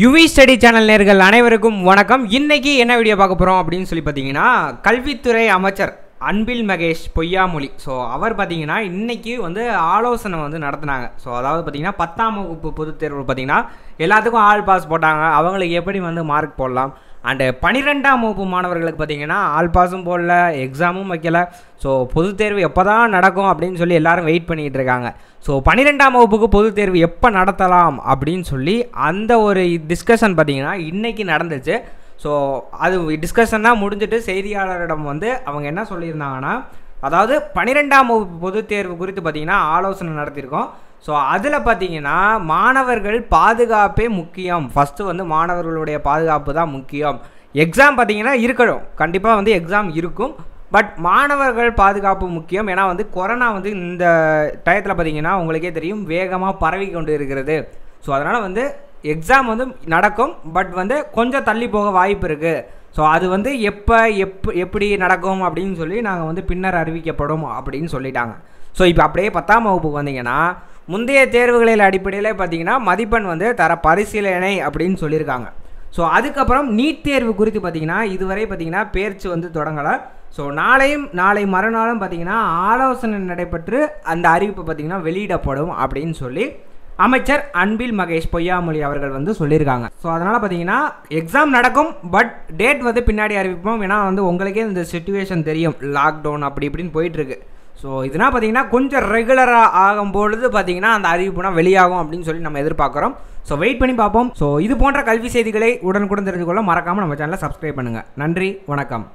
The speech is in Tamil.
யுவி ஸ்டடி சேனல் நேர்கள் அனைவருக்கும் வணக்கம் இன்னைக்கு என்ன வீடியோ பார்க்க போகிறோம் அப்படின்னு சொல்லி பார்த்தீங்கன்னா கல்வித்துறை அமைச்சர் அன்பில் மகேஷ் பொய்யாமொழி ஸோ அவர் பார்த்தீங்கன்னா இன்றைக்கி வந்து ஆலோசனை வந்து நடத்தினாங்க ஸோ அதாவது பார்த்தீங்கன்னா பத்தாம் வகுப்பு பொதுத் தேர்வு பார்த்தீங்கன்னா எல்லாத்துக்கும் ஆல் பாஸ் போட்டாங்க அவங்களுக்கு எப்படி வந்து மார்க் போடலாம் அண்டு பனிரெண்டாம் வகுப்பு மாணவர்களுக்கு பார்த்தீங்கன்னா ஆல் பாஸும் போடல எக்ஸாமும் வைக்கல ஸோ பொதுத் தேர்வு எப்போ தான் நடக்கும் அப்படின்னு சொல்லி எல்லாரும் வெயிட் பண்ணிகிட்டு இருக்காங்க ஸோ பன்னிரெண்டாம் வகுப்புக்கு பொதுத் தேர்வு எப்போ நடத்தலாம் அப்படின்னு சொல்லி அந்த ஒரு டிஸ்கஷன் பார்த்திங்கன்னா இன்றைக்கி நடந்துச்சு ஸோ அது தான் முடிஞ்சுட்டு செய்தியாளரிடம் வந்து அவங்க என்ன சொல்லியிருந்தாங்கன்னா அதாவது பனிரெண்டாம் வகுப்பு பொதுத் தேர்வு குறித்து பார்த்திங்கன்னா ஆலோசனை நடத்தியிருக்கோம் ஸோ அதில் பார்த்திங்கன்னா மாணவர்கள் பாதுகாப்பே முக்கியம் ஃபஸ்ட்டு வந்து மாணவர்களுடைய பாதுகாப்பு தான் முக்கியம் எக்ஸாம் பார்த்திங்கன்னா இருக்கணும் கண்டிப்பாக வந்து எக்ஸாம் இருக்கும் பட் மாணவர்கள் பாதுகாப்பு முக்கியம் ஏன்னா வந்து கொரோனா வந்து இந்த டயத்தில் பார்த்திங்கன்னா உங்களுக்கே தெரியும் வேகமாக பரவி கொண்டு இருக்கிறது ஸோ அதனால் வந்து எக்ஸாம் வந்து நடக்கும் பட் வந்து கொஞ்சம் தள்ளி போக வாய்ப்பு இருக்குது ஸோ அது வந்து எப்போ எப் எப்படி நடக்கும் அப்படின்னு சொல்லி நாங்கள் வந்து பின்னர் அறிவிக்கப்படும் அப்படின்னு சொல்லிட்டாங்க ஸோ இப்போ அப்படியே பத்தாம் வகுப்புக்கு வந்தீங்கன்னா முந்தைய தேர்வுகளில் அடிப்படையில் பார்த்தீங்கன்னா மதிப்பெண் வந்து தர பரிசீலனை அப்படின்னு சொல்லியிருக்காங்க ஸோ அதுக்கப்புறம் நீட் தேர்வு குறித்து பார்த்திங்கன்னா இதுவரை பார்த்திங்கன்னா பேர்ச்சி வந்து தொடங்கலை ஸோ நாளையும் நாளை மறுநாளும் பார்த்திங்கன்னா ஆலோசனை நடைபெற்று அந்த அறிவிப்பு பார்த்திங்கன்னா வெளியிடப்படும் அப்படின்னு சொல்லி அமைச்சர் அன்பில் மகேஷ் பொய்யாமொழி அவர்கள் வந்து சொல்லியிருக்காங்க ஸோ அதனால் பார்த்தீங்கன்னா எக்ஸாம் நடக்கும் பட் டேட் வந்து பின்னாடி அறிவிப்போம் ஏன்னா வந்து உங்களுக்கே இந்த சுச்சுவேஷன் தெரியும் லாக்டவுன் அப்படி இப்படின்னு போயிட்டுருக்கு ஸோ இதனால் பார்த்தீங்கன்னா கொஞ்சம் ரெகுலராக ஆகும்பொழுது பார்த்தீங்கன்னா அந்த அறிவிப்புனா வெளியாகும் அப்படின்னு சொல்லி நம்ம எதிர்பார்க்குறோம் ஸோ வெயிட் பண்ணி பார்ப்போம் ஸோ இது போன்ற கல்வி செய்திகளை உடனுக்குடன் தெரிஞ்சுக்கொள்ள மறக்காமல் நம்ம சேனலை சப்ஸ்கிரைப் பண்ணுங்கள் நன்றி வணக்கம்